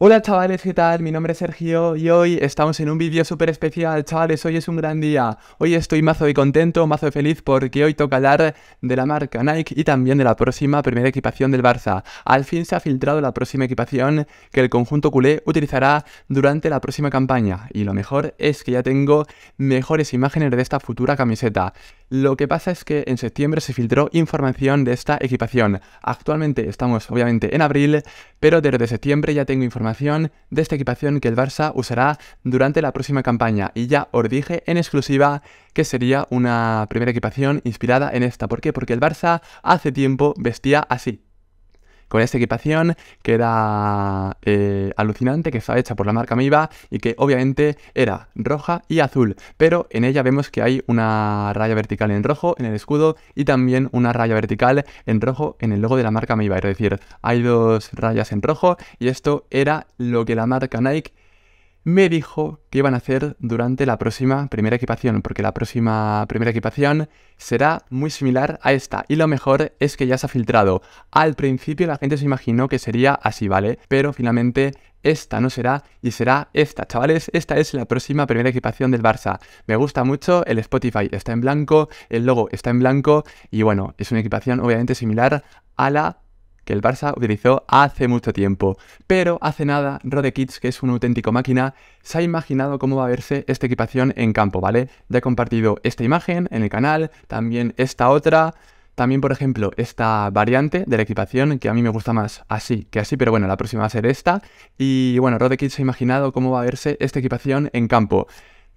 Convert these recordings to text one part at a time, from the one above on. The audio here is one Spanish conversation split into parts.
Hola chavales, ¿qué tal? Mi nombre es Sergio y hoy estamos en un vídeo súper especial, chavales, hoy es un gran día. Hoy estoy mazo de contento, mazo de feliz porque hoy toca hablar de la marca Nike y también de la próxima primera equipación del Barça. Al fin se ha filtrado la próxima equipación que el conjunto culé utilizará durante la próxima campaña y lo mejor es que ya tengo mejores imágenes de esta futura camiseta. Lo que pasa es que en septiembre se filtró información de esta equipación. Actualmente estamos obviamente en abril, pero desde septiembre ya tengo información de esta equipación que el Barça usará durante la próxima campaña y ya os dije en exclusiva que sería una primera equipación inspirada en esta. ¿Por qué? Porque el Barça hace tiempo vestía así, con esta equipación que era eh, alucinante, que estaba hecha por la marca Miva y que obviamente era roja y azul, pero en ella vemos que hay una raya vertical en rojo en el escudo y también una raya vertical en rojo en el logo de la marca Miva, es decir, hay dos rayas en rojo y esto era lo que la marca Nike me dijo que iban a hacer durante la próxima primera equipación, porque la próxima primera equipación será muy similar a esta. Y lo mejor es que ya se ha filtrado. Al principio la gente se imaginó que sería así, ¿vale? Pero finalmente esta no será y será esta, chavales. Esta es la próxima primera equipación del Barça. Me gusta mucho, el Spotify está en blanco, el logo está en blanco y bueno, es una equipación obviamente similar a la que el Barça utilizó hace mucho tiempo. Pero hace nada, Kits, que es un auténtico máquina, se ha imaginado cómo va a verse esta equipación en campo, ¿vale? Ya he compartido esta imagen en el canal, también esta otra... También, por ejemplo, esta variante de la equipación, que a mí me gusta más así que así, pero bueno, la próxima va a ser esta. Y bueno, Rodekids se ha imaginado cómo va a verse esta equipación en campo.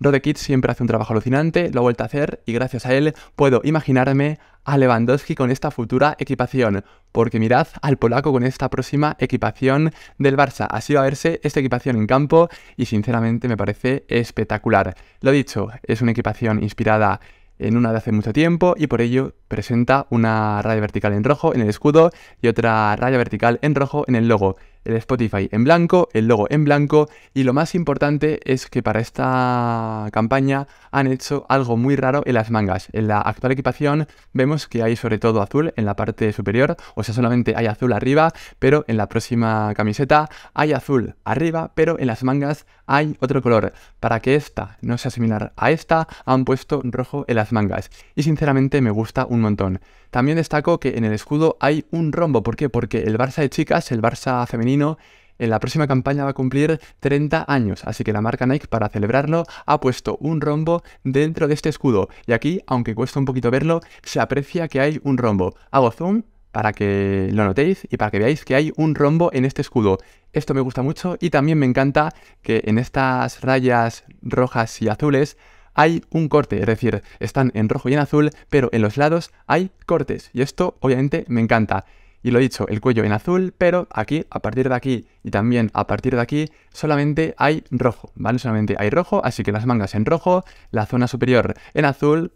Rodekit siempre hace un trabajo alucinante, lo ha vuelto a hacer y gracias a él puedo imaginarme a Lewandowski con esta futura equipación, porque mirad al polaco con esta próxima equipación del Barça. Así va a verse esta equipación en campo y sinceramente me parece espectacular. Lo dicho, es una equipación inspirada en una de hace mucho tiempo y por ello presenta una raya vertical en rojo en el escudo y otra raya vertical en rojo en el logo el Spotify en blanco, el logo en blanco y lo más importante es que para esta campaña han hecho algo muy raro en las mangas. En la actual equipación vemos que hay sobre todo azul en la parte superior, o sea solamente hay azul arriba, pero en la próxima camiseta hay azul arriba, pero en las mangas hay otro color. Para que esta no sea similar a esta, han puesto rojo en las mangas. Y sinceramente me gusta un montón. También destaco que en el escudo hay un rombo. ¿Por qué? Porque el Barça de chicas, el Barça femenino, en la próxima campaña va a cumplir 30 años, así que la marca Nike para celebrarlo ha puesto un rombo dentro de este escudo. Y aquí, aunque cuesta un poquito verlo, se aprecia que hay un rombo. Hago zoom para que lo notéis y para que veáis que hay un rombo en este escudo. Esto me gusta mucho y también me encanta que en estas rayas rojas y azules hay un corte, es decir, están en rojo y en azul, pero en los lados hay cortes y esto obviamente me encanta. Y lo he dicho, el cuello en azul, pero aquí, a partir de aquí y también a partir de aquí, solamente hay rojo, ¿vale? Solamente hay rojo, así que las mangas en rojo, la zona superior en azul,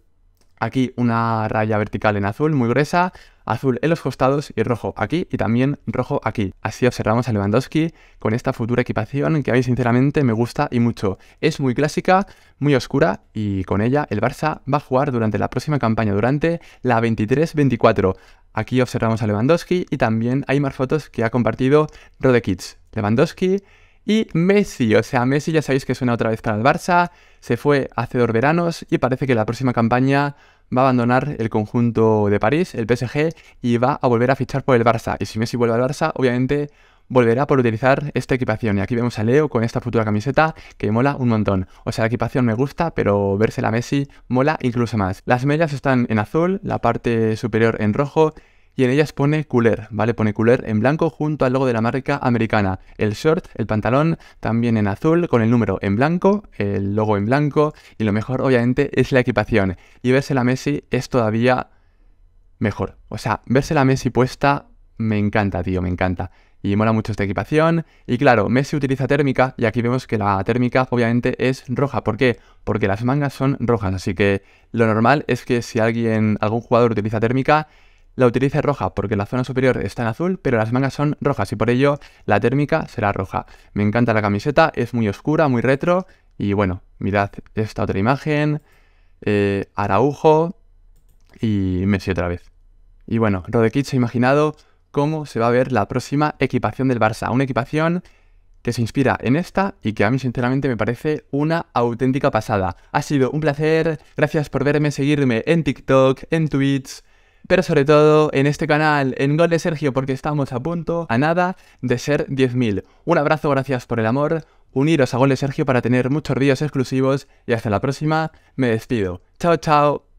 Aquí una raya vertical en azul muy gruesa, azul en los costados y rojo aquí y también rojo aquí. Así observamos a Lewandowski con esta futura equipación que a mí sinceramente me gusta y mucho. Es muy clásica, muy oscura y con ella el Barça va a jugar durante la próxima campaña, durante la 23-24. Aquí observamos a Lewandowski y también hay más fotos que ha compartido Rodekids. Lewandowski y Messi, o sea, Messi ya sabéis que suena otra vez para el Barça, se fue hace dos veranos y parece que la próxima campaña va a abandonar el conjunto de París, el PSG, y va a volver a fichar por el Barça. Y si Messi vuelve al Barça, obviamente volverá por utilizar esta equipación. Y aquí vemos a Leo con esta futura camiseta que mola un montón. O sea, la equipación me gusta, pero verse la Messi mola incluso más. Las medias están en azul, la parte superior en rojo y en ellas pone Cooler, ¿vale? Pone Cooler en blanco junto al logo de la marca americana. El short, el pantalón, también en azul, con el número en blanco, el logo en blanco, y lo mejor obviamente es la equipación. Y verse la Messi es todavía mejor. O sea, verse la Messi puesta me encanta, tío, me encanta. Y mola mucho esta equipación. Y claro, Messi utiliza térmica y aquí vemos que la térmica obviamente es roja. ¿Por qué? Porque las mangas son rojas. Así que lo normal es que si alguien, algún jugador utiliza térmica, la utilice roja porque la zona superior está en azul, pero las mangas son rojas y por ello la térmica será roja. Me encanta la camiseta, es muy oscura, muy retro y bueno, mirad esta otra imagen, eh, Araujo y Messi otra vez. Y bueno, Rodekit se ha imaginado cómo se va a ver la próxima equipación del Barça, una equipación que se inspira en esta y que a mí sinceramente me parece una auténtica pasada. Ha sido un placer, gracias por verme, seguirme en TikTok, en Twitch pero sobre todo en este canal, en Gol de Sergio, porque estamos a punto, a nada, de ser 10.000. Un abrazo, gracias por el amor, uniros a Gol de Sergio para tener muchos vídeos exclusivos y hasta la próxima, me despido. Chao, chao.